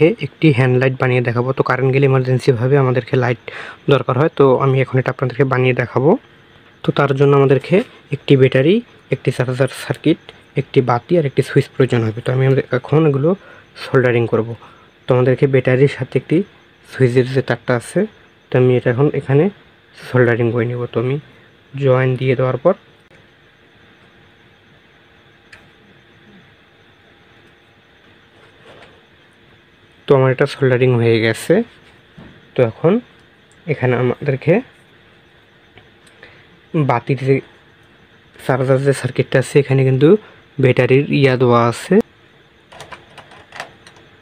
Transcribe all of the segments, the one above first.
রেখে একটি hand light বানিয়ে দেখাবো তো কারেন্ট গেলে ইমার্জেন্সিভাবে আমাদেরকে লাইট দরকার হয় তো আমি এখন এটা আপনাদেরকে বানিয়ে দেখাবো তো তার জন্য আমাদেরকে একটি ব্যাটারি একটি চার্জার সার্কিট একটি বাতি আর একটি সুইচ প্রয়োজন হবে তো আমি এখন এগুলো সোল্ডারিং করব তো আমাদেরকে ব্যাটারির সাথে একটি সুইচের যে তারটা আছে তো আমি এটা এখন এখানে সোল্ডারিং করে নেব তো আমি জয়েন দিয়ে দেওয়ার পর তো আমার এটা সোল্ডারিং হয়ে গেছে তো এখন এখানে আমাদেরকে বাতির যে চার্জার যে সার্কিটটা আছে এখানে কিন্তু ব্যাটারির ইয়া দেওয়া আছে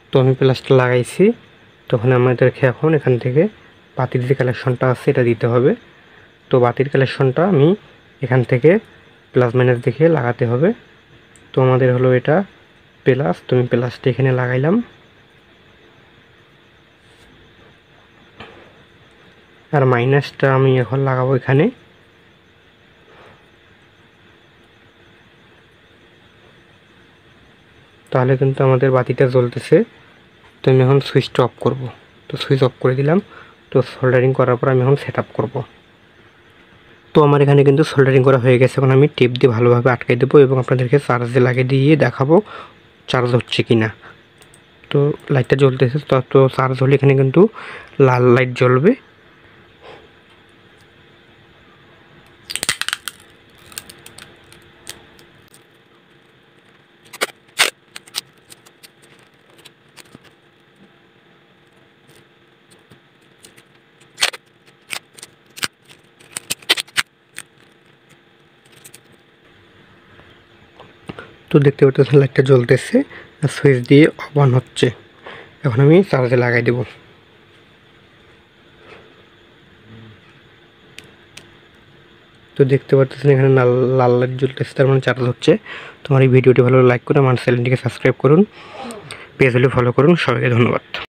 তো আমি প্লাসটা লাগাইছি তখন আমাদেরকে এখন এখান থেকে বাতির যে কালেকশনটা আছে এটা দিতে হবে তো বাতির কালেকশনটা আমি এখান থেকে প্লাস মাইনাস দেখে লাগাতে হবে তো আমাদের হলো এটা প্লাস তো আমি প্লাসটা এখানে লাগাইলাম আর মাইনাসটা আমি এখন লাগাবো এখানে তাহলে কিন্তু আমাদের বাতিটা জ্বলতেছে তো আমি এখন সুইচটা অফ করব তো সুইচ অফ করে দিলাম তো সোল্ডারিং করার পর আমি এখন সেট আপ করবো তো আমার এখানে কিন্তু সোল্ডারিং করা হয়ে গেছে এখন আমি টিপ দিয়ে ভালোভাবে আটকে দেবো এবং আপনাদেরকে চার্জে লাগিয়ে দিয়ে দেখাবো চার্জ হচ্ছে কি না তো লাইটটা জ্বলতেছে তো চার্জ হলে এখানে কিন্তু লাল লাইট জ্বলবে তো দেখতে পাচ্ছেন লাইটটা জ্বলতেছে আর সুইচ দিয়ে অন হচ্ছে এখন আমি চার্জে লাগাই দেব তো দেখতে পাচ্ছেন এখানে লাল লাল লাইট জ্বলতেছে তার মানে চার্জ হচ্ছে তোমার এই ভিডিওটি ভালো লাইক করে আমার চ্যানেলটিকে সাবস্ক্রাইব করুন পেজগুলো ফলো করুন সবাইকে ধন্যবাদ